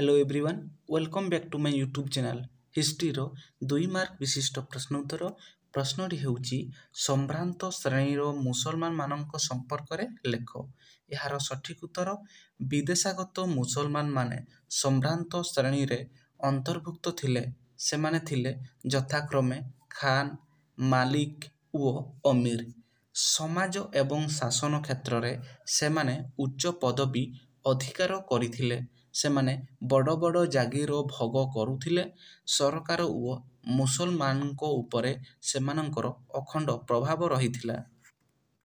hello everyone welcome back to my YouTube channel ହିଷ୍ଟ୍ରିର ଦୁଇ mark ବିଶିଷ୍ଟ ପ୍ରଶ୍ନ ଉତ୍ତର ପ୍ରଶ୍ନଟି ହେଉଛି ସମ୍ଭ୍ରାନ୍ତ ଶ୍ରେଣୀର ମୁସଲମାନମାନଙ୍କ ସମ୍ପର୍କରେ ଲେଖ ଏହାର ସଠିକ୍ ଉତ୍ତର ବିଦେଶାଗତ ମୁସଲମାନମାନେ ସମ୍ଭ୍ରାନ୍ତ ଶ୍ରେଣୀରେ ଅନ୍ତର୍ଭୁକ୍ତ ଥିଲେ ସେମାନେ ଥିଲେ ଯଥାକ୍ରମେ ଖାନ୍ ମାଲିକ ଓ ଅମିର ସମାଜ ଏବଂ ଶାସନ କ୍ଷେତ୍ରରେ ସେମାନେ ଉଚ୍ଚ ପଦବୀ ଅଧିକାର କରିଥିଲେ ସେମାନେ ବଡ଼ ବଡ଼ ଜାଗିର ଭୋଗ କରୁଥିଲେ ସରକାର ଓ ମୁସଲମାନଙ୍କ ଉପରେ ସେମାନଙ୍କର ଅଖଣ୍ଡ ପ୍ରଭାବ ରହିଥିଲା